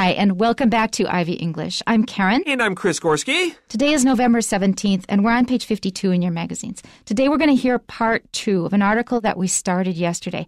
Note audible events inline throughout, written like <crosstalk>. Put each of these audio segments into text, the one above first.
Hi, and welcome back to Ivy English. I'm Karen. And I'm Chris Gorski. Today is November 17th, and we're on page 52 in your magazines. Today we're going to hear part two of an article that we started yesterday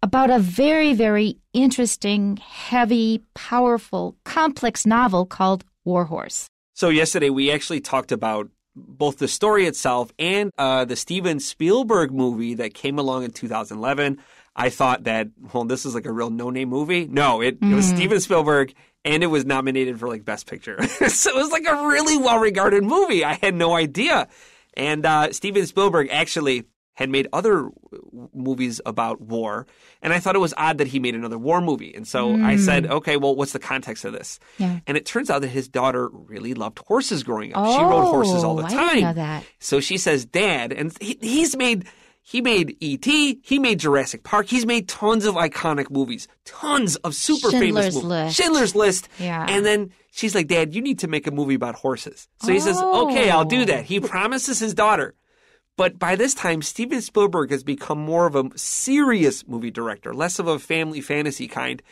about a very, very interesting, heavy, powerful, complex novel called Warhorse. So, yesterday we actually talked about both the story itself and uh, the Steven Spielberg movie that came along in 2011. I thought that, well, this is like a real no name movie. No, it, mm. it was mm-hmm. Steven Spielberg and it was nominated for like Best Picture. <laughs> so it was like a really well regarded movie. I had no idea. And uh, Steven Spielberg actually had made other movies about war. And I thought it was odd that he made another war movie. And so mm. I said, okay, well, what's the context of this? Yeah. And it turns out that his daughter really loved horses growing up. Oh, she rode horses all the oh, I time. So she says, Dad, and he, he's made he made E.T., he made Jurassic Park, he's made tons of iconic movies, tons of super Schindler's famous movies. List. Schindler's List. Yeah. And then she's like, Dad, you need to make a movie about horses. So he says, Okay, I'll do that. He oh. promises his daughter. But by this time, Steven Spielberg has become more of a serious movie director, less of a family fantasy kind.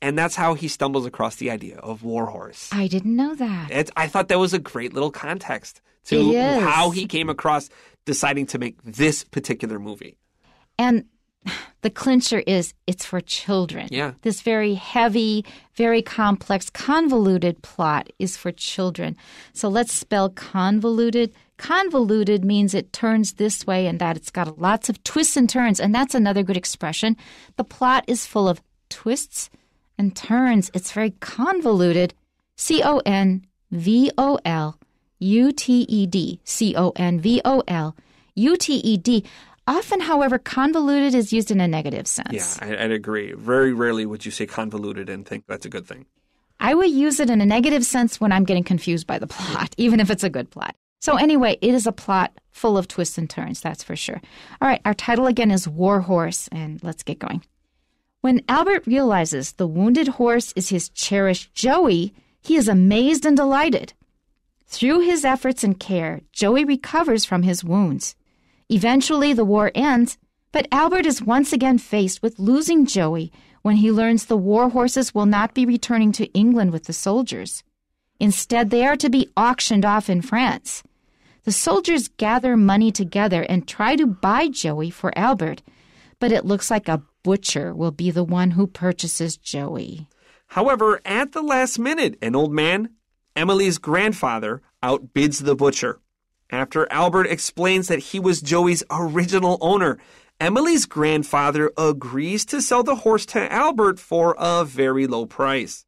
And that's how he stumbles across the idea of Warhorse. I didn't know that. It's, I thought that was a great little context to how he came across deciding to make this particular movie. And the clincher is it's for children. Yeah. This very heavy, very complex, convoluted plot is for children. So let's spell convoluted. Convoluted means it turns this way and that. It's got lots of twists and turns. And that's another good expression. The plot is full of twists and turns. It's very convoluted. C O N V O L U T E D C O N V O L U T E D. Often, however, convoluted is used in a negative sense. Yeah, I, I'd agree. Very rarely would you say convoluted and think that's a good thing. I would use it in a negative sense when I'm getting confused by the plot, <laughs> even if it's a good plot. So, anyway, it is a plot full of twists and turns, that's for sure. All right, our title again is War Horse, and let's get going. When Albert realizes the wounded horse is his cherished Joey, he is amazed and delighted. Through his efforts and care, Joey recovers from his wounds. Eventually, the war ends, but Albert is once again faced with losing Joey when he learns the war horses will not be returning to England with the soldiers. Instead, they are to be auctioned off in France. The soldiers gather money together and try to buy Joey for Albert, but it looks like a butcher will be the one who purchases Joey. However, at the last minute, an old man Emily's grandfather outbids the butcher. After Albert explains that he was Joey's original owner, Emily's grandfather agrees to sell the horse to Albert for a very low price.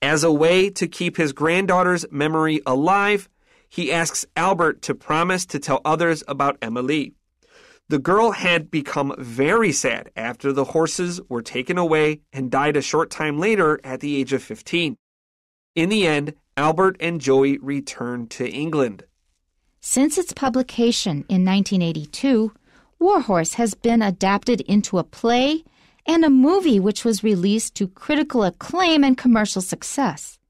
As a way to keep his granddaughter's memory alive, he asks Albert to promise to tell others about Emily. The girl had become very sad after the horses were taken away and died a short time later at the age of 15. In the end, Albert and Joey returned to England. Since its publication in 1982, Warhorse has been adapted into a play and a movie which was released to critical acclaim and commercial success.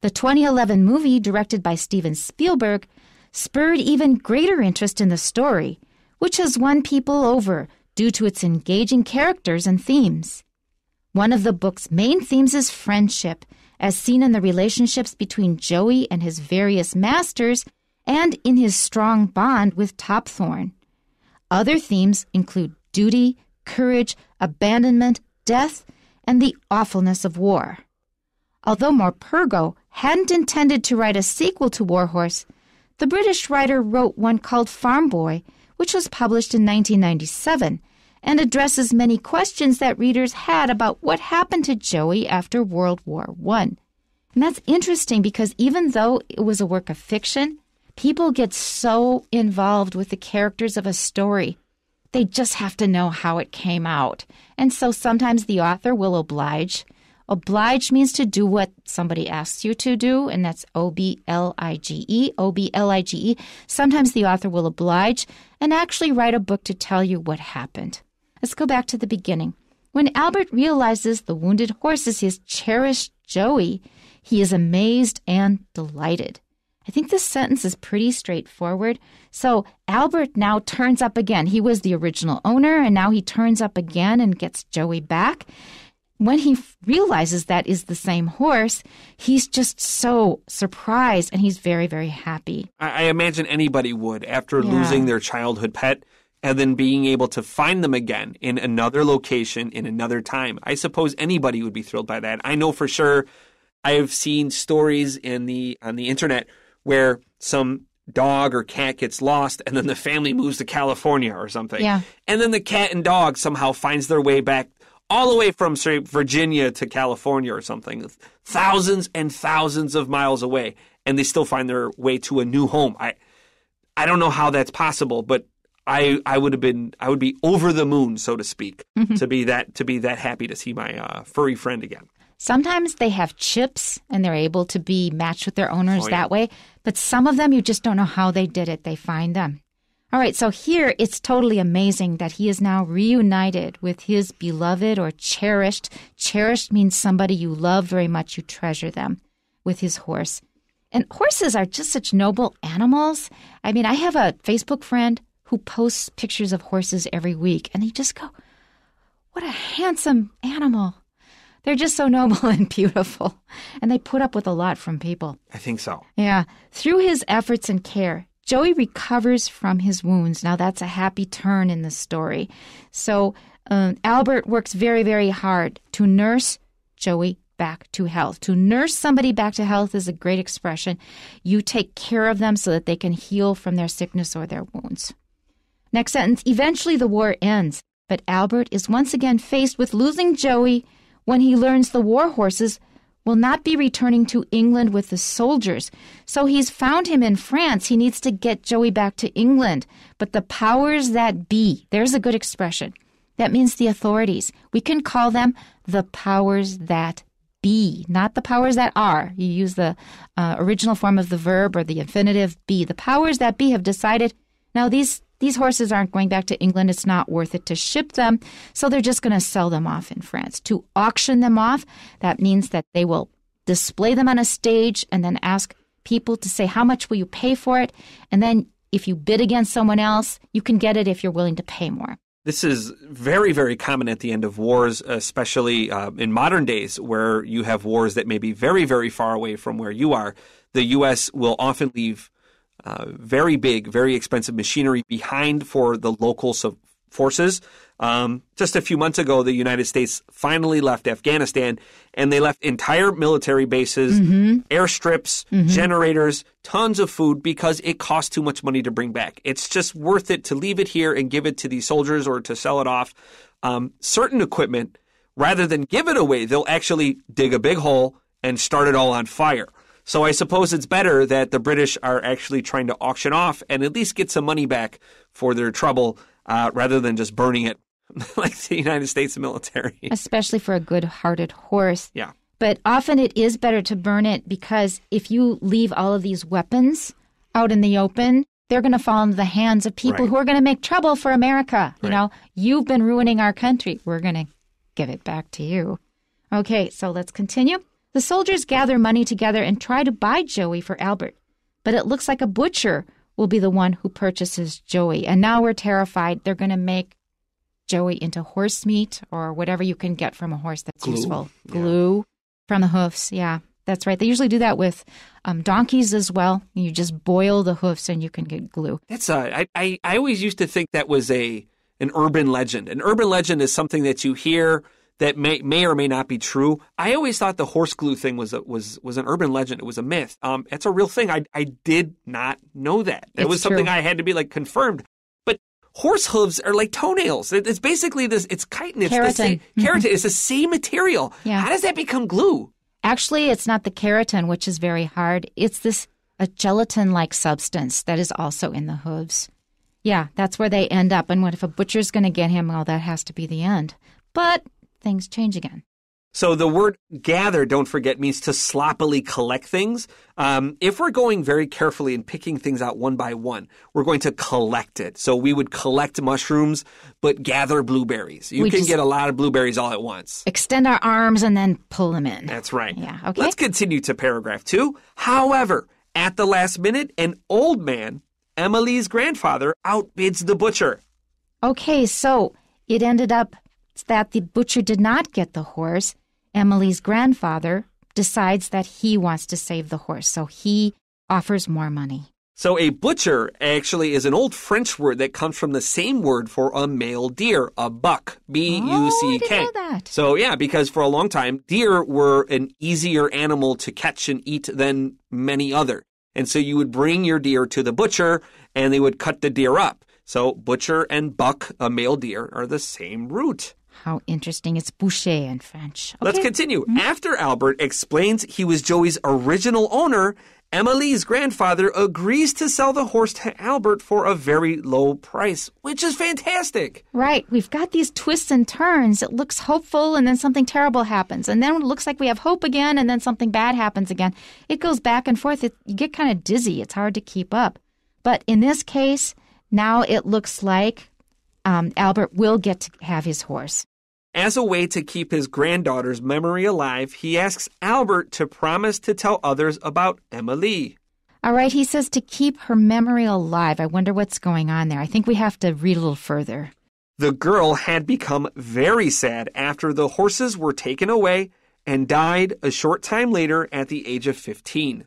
The 2011 movie, directed by Steven Spielberg, spurred even greater interest in the story, which has won people over due to its engaging characters and themes. One of the book's main themes is friendship as seen in the relationships between Joey and his various masters and in his strong bond with Topthorn. Other themes include duty, courage, abandonment, death, and the awfulness of war. Although Morpurgo hadn't intended to write a sequel to Warhorse, the British writer wrote one called Farm Boy, which was published in 1997 and addresses many questions that readers had about what happened to Joey after World War I. And that's interesting because even though it was a work of fiction, people get so involved with the characters of a story. They just have to know how it came out. And so sometimes the author will oblige. Oblige means to do what somebody asks you to do, and that's O B L I G E. O B L I G E. Sometimes the author will oblige and actually write a book to tell you what happened. Let's go back to the beginning. When Albert realizes the wounded horse is his cherished Joey, he is amazed and delighted. I think this sentence is pretty straightforward. So Albert now turns up again. He was the original owner, and now he turns up again and gets Joey back. When he realizes that is the same horse, he's just so surprised and he's very, very happy. I, I imagine anybody would after yeah. losing their childhood pet and then being able to find them again in another location in another time. I suppose anybody would be thrilled by that. I know for sure I have seen stories in the on the internet where some dog or cat gets lost and then the family moves to California or something. Yeah. And then the cat and dog somehow finds their way back all the way from say, Virginia to California or something, thousands and thousands of miles away, and they still find their way to a new home. I I don't know how that's possible, but I I would have been I would be over the moon, so to speak, mm-hmm. to be that to be that happy to see my uh, furry friend again. Sometimes they have chips and they're able to be matched with their owners oh, yeah. that way, but some of them you just don't know how they did it. They find them. All right, so here it's totally amazing that he is now reunited with his beloved or cherished. Cherished means somebody you love very much, you treasure them with his horse. And horses are just such noble animals. I mean, I have a Facebook friend who posts pictures of horses every week, and they just go, What a handsome animal. They're just so <laughs> noble and beautiful. And they put up with a lot from people. I think so. Yeah. Through his efforts and care, Joey recovers from his wounds. Now, that's a happy turn in the story. So, um, Albert works very, very hard to nurse Joey back to health. To nurse somebody back to health is a great expression. You take care of them so that they can heal from their sickness or their wounds. Next sentence Eventually the war ends, but Albert is once again faced with losing Joey when he learns the war horses will not be returning to England with the soldiers. So he's found him in France. He needs to get Joey back to England. But the powers that be, there's a good expression. That means the authorities. We can call them the powers that be, not the powers that are. You use the uh, original form of the verb or the infinitive be. The powers that be have decided now these these horses aren't going back to England. It's not worth it to ship them. So they're just going to sell them off in France. To auction them off, that means that they will display them on a stage and then ask people to say, How much will you pay for it? And then if you bid against someone else, you can get it if you're willing to pay more. This is very, very common at the end of wars, especially uh, in modern days where you have wars that may be very, very far away from where you are. The U.S. will often leave uh, very big, very expensive machinery behind for the local so- forces. Um, just a few months ago, the United States finally left Afghanistan and they left entire military bases, mm-hmm. airstrips, mm-hmm. generators, tons of food because it costs too much money to bring back. It's just worth it to leave it here and give it to the soldiers or to sell it off. Um, certain equipment, rather than give it away, they'll actually dig a big hole and start it all on fire. So I suppose it's better that the British are actually trying to auction off and at least get some money back for their trouble uh, rather than just burning it <laughs> like the United States military. Especially for a good hearted horse. Yeah. But often it is better to burn it because if you leave all of these weapons out in the open, they're going to fall into the hands of people right. who are going to make trouble for America. You know, you've been ruining our country. We're going to give it back to you. Okay, so let's continue. The soldiers gather money together and try to buy Joey for Albert, but it looks like a butcher will be the one who purchases Joey. And now we're terrified they're going to make Joey into horse meat or whatever you can get from a horse that's Glue. useful. Yeah. Glue from the hoofs. Yeah, that's right. They usually do that with um, donkeys as well. You just boil the hoofs and you can get glue. That's a, uh, I, I, I always used to think that was a an urban legend. An urban legend is something that you hear that may may or may not be true. I always thought the horse glue thing was a, was was an urban legend. It was a myth. Um, it's a real thing. I I did not know that. That it's was something true. I had to be like confirmed. But horse hooves are like toenails. It's basically this. It's chitin. It's keratin. The same, mm-hmm. keratin. It's the same material. Yeah. How does that become glue? Actually, it's not the keratin, which is very hard. It's this a gelatin-like substance that is also in the hooves. Yeah, that's where they end up. And what if a butcher's going to get him? Well, that has to be the end. But things change again. So the word gather, don't forget, means to sloppily collect things. Um, if we're going very carefully and picking things out one by one, we're going to collect it. So we would collect mushrooms, but gather blueberries. You we can get a lot of blueberries all at once. Extend our arms and then pull them in. That's right. Yeah. Okay. Let's continue to paragraph two. However, at the last minute, an old man, Emily's grandfather, outbids the butcher. Okay, so it ended up that the butcher did not get the horse, Emily's grandfather decides that he wants to save the horse, so he offers more money. So, a butcher actually is an old French word that comes from the same word for a male deer, a buck, B U C K. Oh, so, yeah, because for a long time, deer were an easier animal to catch and eat than many other. And so you would bring your deer to the butcher and they would cut the deer up. So, butcher and buck, a male deer, are the same root. How interesting. It's Boucher in French. Okay. Let's continue. Mm-hmm. After Albert explains he was Joey's original owner, Emily's grandfather agrees to sell the horse to Albert for a very low price, which is fantastic. Right. We've got these twists and turns. It looks hopeful, and then something terrible happens. And then it looks like we have hope again, and then something bad happens again. It goes back and forth. It, you get kind of dizzy. It's hard to keep up. But in this case, now it looks like um, Albert will get to have his horse. As a way to keep his granddaughter's memory alive, he asks Albert to promise to tell others about Emily. All right, he says to keep her memory alive. I wonder what's going on there. I think we have to read a little further. The girl had become very sad after the horses were taken away and died a short time later at the age of 15.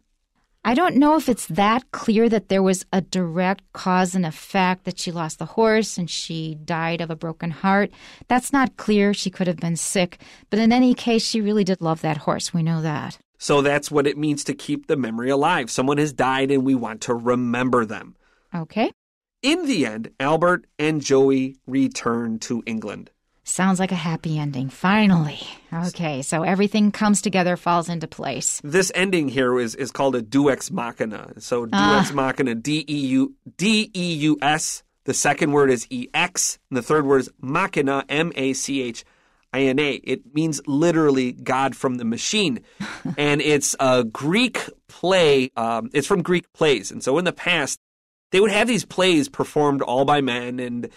I don't know if it's that clear that there was a direct cause and effect that she lost the horse and she died of a broken heart. That's not clear. She could have been sick. But in any case, she really did love that horse. We know that. So that's what it means to keep the memory alive. Someone has died and we want to remember them. Okay. In the end, Albert and Joey return to England. Sounds like a happy ending, finally. Okay, so everything comes together, falls into place. This ending here is, is called a duex machina. So, duex ah. uh. machina, D E U D E U S. The second word is E X, and the third word is machina, M A C H I N A. It means literally God from the machine. <laughs> and it's a Greek play, um, it's from Greek plays. And so, in the past, they would have these plays performed all by men and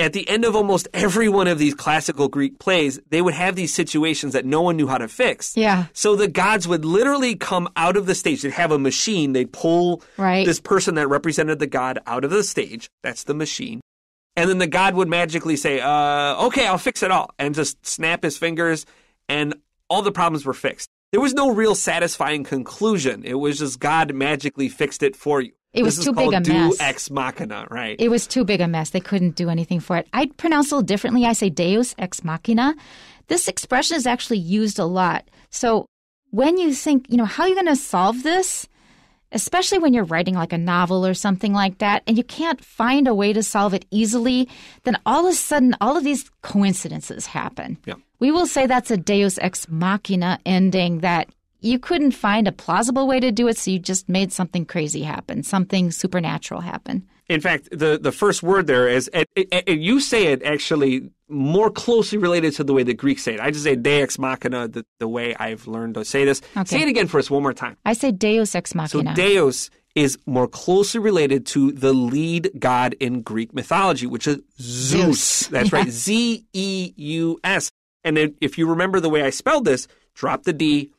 at the end of almost every one of these classical Greek plays, they would have these situations that no one knew how to fix. Yeah. So the gods would literally come out of the stage. They'd have a machine. They'd pull right. this person that represented the god out of the stage. That's the machine. And then the god would magically say, uh, okay, I'll fix it all. And just snap his fingers, and all the problems were fixed. There was no real satisfying conclusion. It was just God magically fixed it for you. It was too big a mess. ex machina, right? It was too big a mess. They couldn't do anything for it. I pronounce it differently. I say deus ex machina. This expression is actually used a lot. So when you think, you know, how are you going to solve this? Especially when you're writing like a novel or something like that, and you can't find a way to solve it easily, then all of a sudden, all of these coincidences happen. Yeah. We will say that's a deus ex machina ending that you couldn't find a plausible way to do it, so you just made something crazy happen, something supernatural happen. In fact, the, the first word there is, and you say it actually more closely related to the way the Greeks say it. I just say deus ex machina, the, the way I've learned to say this. Okay. Say it again for us one more time. I say deus ex machina. So deus is more closely related to the lead god in Greek mythology, which is Zeus. Zeus. That's right, Z E U S. And if you remember the way I spelled this, drop the D,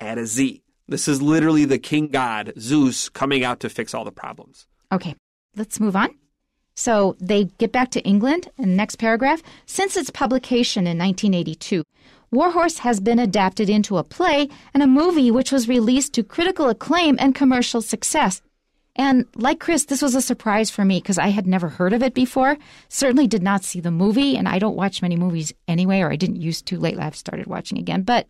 add a Z. This is literally the king god, Zeus, coming out to fix all the problems. Okay, let's move on. So they get back to England, and next paragraph. Since its publication in 1982, Warhorse has been adapted into a play and a movie which was released to critical acclaim and commercial success. And like Chris, this was a surprise for me because I had never heard of it before. Certainly did not see the movie, and I don't watch many movies anyway, or I didn't used to. Lately, I've started watching again. But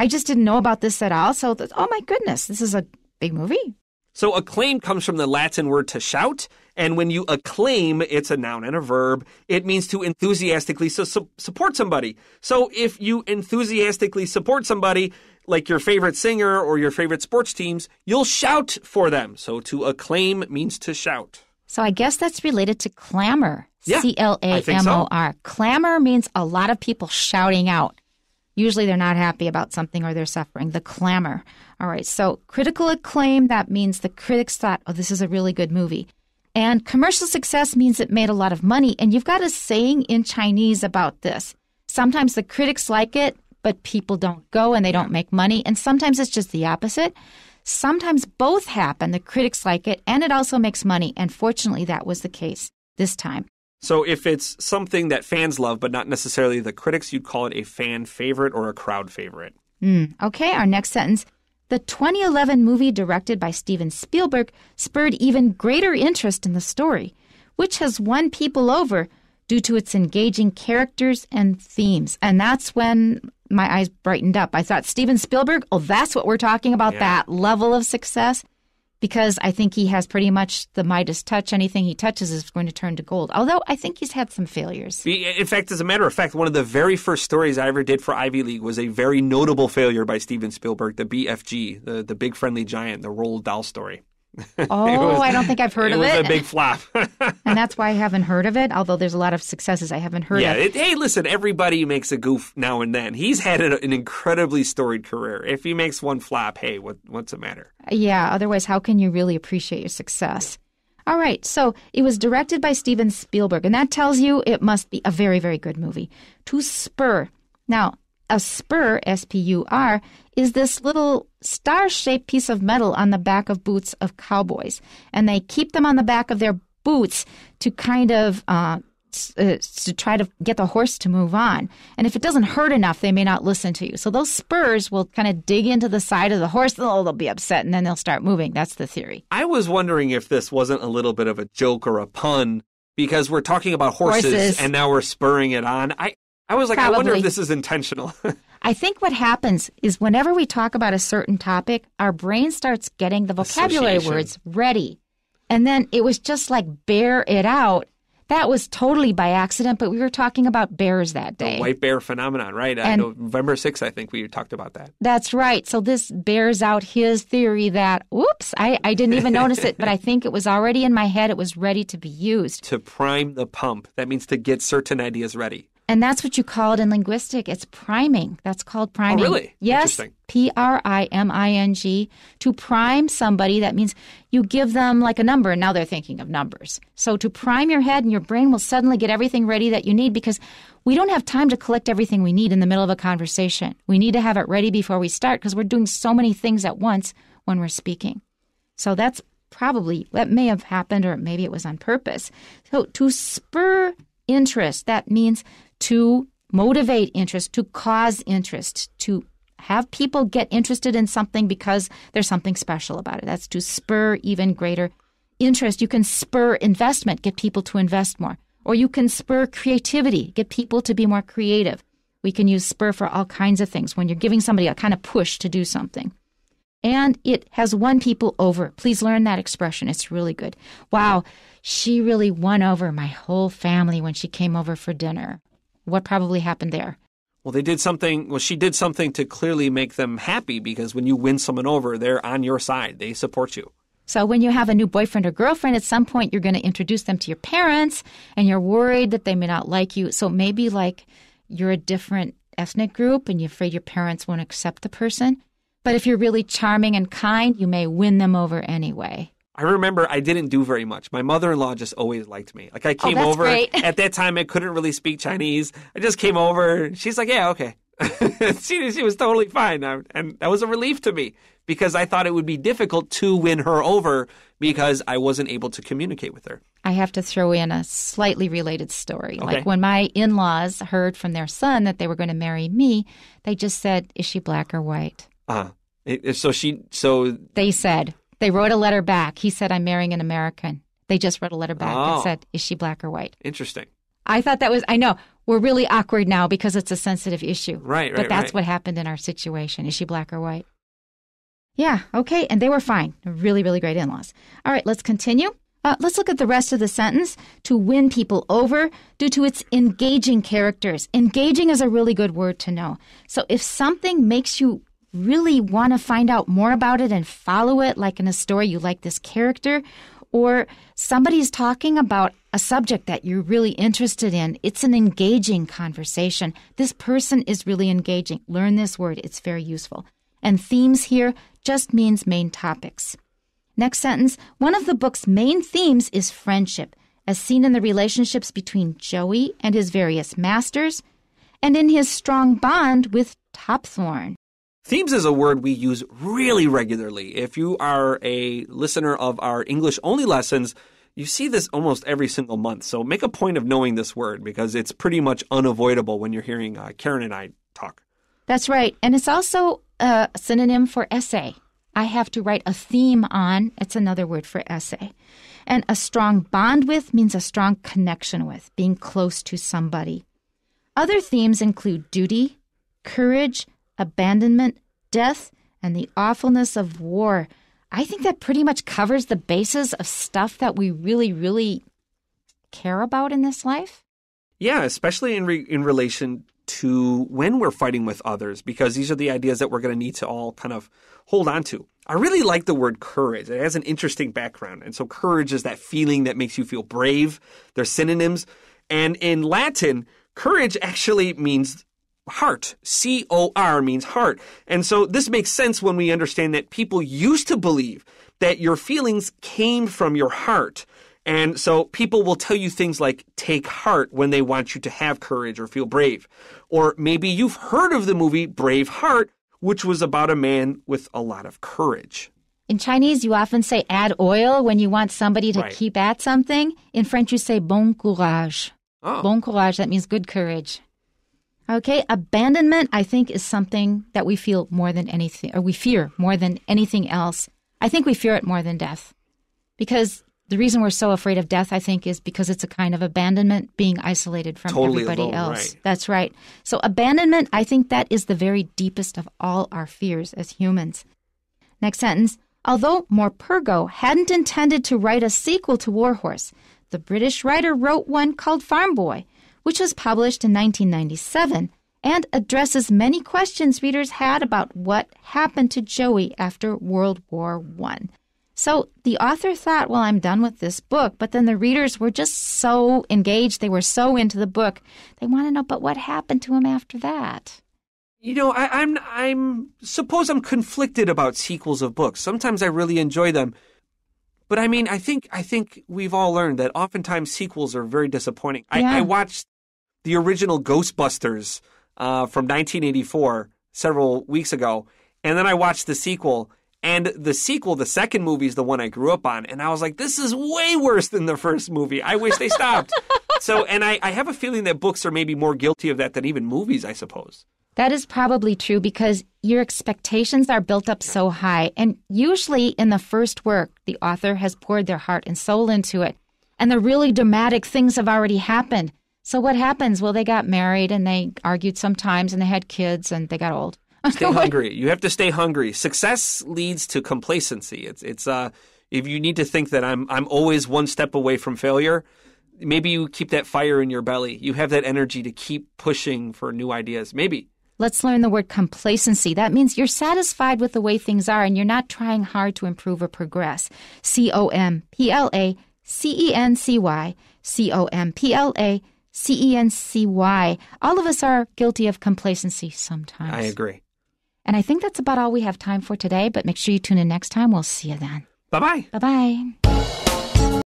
I just didn't know about this at all. So, oh my goodness, this is a big movie. So, acclaim comes from the Latin word to shout. And when you acclaim, it's a noun and a verb. It means to enthusiastically su- su- support somebody. So, if you enthusiastically support somebody, like your favorite singer or your favorite sports teams, you'll shout for them. So, to acclaim means to shout. So, I guess that's related to clamor. Yeah, C L A M O R. So. Clamor means a lot of people shouting out. Usually they're not happy about something or they're suffering. The clamor. All right. So critical acclaim, that means the critics thought, oh, this is a really good movie. And commercial success means it made a lot of money. And you've got a saying in Chinese about this. Sometimes the critics like it, but people don't go and they don't make money. And sometimes it's just the opposite. Sometimes both happen. The critics like it and it also makes money. And fortunately, that was the case this time. So if it's something that fans love, but not necessarily the critics, you'd call it a fan favorite or a crowd favorite. Mm, okay, our next sentence. The 2011 movie directed by Steven Spielberg spurred even greater interest in the story, which has won people over due to its engaging characters and themes. And that's when my eyes brightened up. I thought, Steven Spielberg, oh, that's what we're talking about, yeah. that level of success because I think he has pretty much the Midas touch. Anything he touches is going to turn to gold. Although I think he's had some failures. In fact, as a matter of fact, one of the very first stories I ever did for Ivy League was a very notable failure by Steven Spielberg, the BFG, the, the Big Friendly Giant, the Roald Dahl story. <laughs> Oh, was, I don't think I've heard of it. It was a big flop. <laughs> and that's why I haven't heard of it, although there's a lot of successes I haven't heard yeah, of. It, hey, listen, everybody makes a goof now and then. He's had an, an incredibly storied career. If he makes one flop, hey, what, what's the matter? Yeah, otherwise, how can you really appreciate your success? All right, so it was directed by Steven Spielberg, and that tells you it must be a very, very good movie. To spur. Now, a spur, S P U R, is this little star shaped piece of metal on the back of boots of cowboys. And they keep them on the back of their boots to kind of. Uh, uh to try to get the horse to move on. And if it doesn't hurt enough, they may not listen to you. So those spurs will kind of dig into the side of the horse. Oh, they'll be upset and then they'll start moving. That's the theory. I was wondering if this wasn't a little bit of a joke or a pun because we're talking about horses, horses. and now we're spurring it on. I, I was like, Probably. I wonder if this is intentional. <laughs> I think what happens is whenever we talk about a certain topic, our brain starts getting the vocabulary words ready. And then it was just like bear it out. That was totally by accident, but we were talking about bears that day. The white bear phenomenon, right? Uh, and November 6th, I think we talked about that. That's right. So this bears out his theory that, oops, I, I didn't even notice it, but I <laughs> think it was already in my head. It was ready to be used. To prime the pump. That means to get certain ideas ready. And that's what you call it in linguistic. It's priming. That's called oh, priming. Oh, really? Yes. P R I M I N G. To prime somebody, that means you give them like a number, and now they're thinking of numbers. So to prime your head and your brain will suddenly get everything ready that you need because we don't have time to collect everything we need in the middle of a conversation. We need to have it ready before we start because we're doing so many things at once when we're speaking. So that's probably that may have happened or maybe it was on purpose. So to spur interest, that means to motivate interest, to cause interest, to have people get interested in something because there's something special about it. That's to spur even greater interest. You can spur investment, get people to invest more. Or you can spur creativity, get people to be more creative. We can use spur for all kinds of things when you're giving somebody a kind of push to do something. And it has won people over. Please learn that expression. It's really good. Wow, she really won over my whole family when she came over for dinner what probably happened there? Well, they did something. Well, she did something to clearly make them happy because when you win someone over, they're on your side. They support you. So, when you have a new boyfriend or girlfriend, at some point you're going to introduce them to your parents and you're worried that they may not like you. So, maybe like you're a different ethnic group and you're afraid your parents won't accept the person. But if you're really charming and kind, you may win them over anyway. I remember I didn't do very much. My mother in law just always liked me. Like I oh, came oh, over at that time, I couldn't really speak Chinese. I just came over. She's like, "Yeah, okay." <laughs> she she was totally fine, I, and that was a relief to me because I thought it would be difficult to win her over because I wasn't able to communicate with her. I have to throw in a slightly related story. Okay. Like when my in laws heard from their son that they were going to marry me, they just said, "Is she black or white?" Uh huh. So she so they said they wrote a letter back. He said, I'm marrying an American. They just wrote a letter back oh. said, Is she black or white? Interesting. I thought that was, I know, we're really awkward now because it's a sensitive issue. Right, right. But that's right. what happened in our situation. Is she black or white? Yeah, okay. And they were fine. Really, really great in laws. All right, let's continue. Uh, let's look at the rest of the sentence to win people over due to its engaging characters. Engaging is a really good word to know. So if something makes you really want to find out more about it and follow it, like in a story, you like this character, or somebody's talking about a subject that you're really interested in, it's an engaging conversation. This person is really engaging. Learn this word, it's very useful. And themes here just means main topics. Next sentence One of the book's main themes is friendship, as seen in the relationships between Joey and his various masters, and in his strong bond with Topthorn. Themes is a word we use really regularly. If you are a listener of our English only lessons, you see this almost every single month. So make a point of knowing this word because it's pretty much unavoidable when you're hearing uh, Karen and I talk. That's right. And it's also uh, a synonym for essay. I have to write a theme on. It's another word for essay. And a strong bond with means a strong connection with, being close to somebody. Other themes include duty, courage, abandonment, death, and the awfulness of war. I think that pretty much covers the basis of stuff that we really, really care about in this life. Yeah, especially in re- in relation to when we're fighting with others, because these are the ideas that we're going to need to all kind of hold on to. I really like the word courage. It has an interesting background. And so, courage is that feeling that makes you feel brave. They're synonyms. And in Latin, courage actually means heart. C O R means heart. And so this makes sense when we understand that people used to believe that your feelings came from your heart. And so people will tell you things like take heart when they want you to have courage or feel brave. Or maybe you've heard of the movie Brave Heart, which was about a man with a lot of courage. In Chinese, you often say add oil when you want somebody to right. keep at something. In French, you say bon courage. Oh. Bon courage, that means good courage. Okay, abandonment, I think, is something that we feel more than anything, or we fear more than anything else. I think we fear it more than death because the reason we're so afraid of death, I think, is because it's a kind of abandonment, being isolated from totally everybody alone, else. Right. That's right. So, abandonment, I think that is the very deepest of all our fears as humans. Next sentence. Although Morpurgo hadn't intended to write a sequel to Warhorse, the British writer wrote one called Farm Boy which was published in 1997 and addresses many questions readers had about what happened to Joey after World War I. So the author thought, well, I'm done with this book, but then the readers were just so engaged, they were so into the book, they want to know, but what happened to him after that? You know, I, am I'm, I'm suppose I'm conflicted about sequels of books. Sometimes I really enjoy them, but I mean, I think I think we've all learned that oftentimes sequels are very disappointing. Yeah. I, I watched the original Ghostbusters uh, from 1984 several weeks ago, and then I watched the sequel. And the sequel, the second movie, is the one I grew up on, and I was like, "This is way worse than the first movie. I wish they stopped." <laughs> so, and I, I have a feeling that books are maybe more guilty of that than even movies. I suppose. That is probably true because your expectations are built up so high. And usually in the first work, the author has poured their heart and soul into it. And the really dramatic things have already happened. So what happens? Well, they got married and they argued sometimes and they had kids and they got old. <laughs> stay hungry. You have to stay hungry. Success leads to complacency. It's it's uh if you need to think that I'm I'm always one step away from failure, maybe you keep that fire in your belly. You have that energy to keep pushing for new ideas. Maybe. Let's learn the word complacency. That means you're satisfied with the way things are and you're not trying hard to improve or progress. C O M P L A C E N C Y C O M P L A C E N C Y. All of us are guilty of complacency sometimes. I agree. And I think that's about all we have time for today, but make sure you tune in next time. We'll see you then. Bye bye. Bye bye.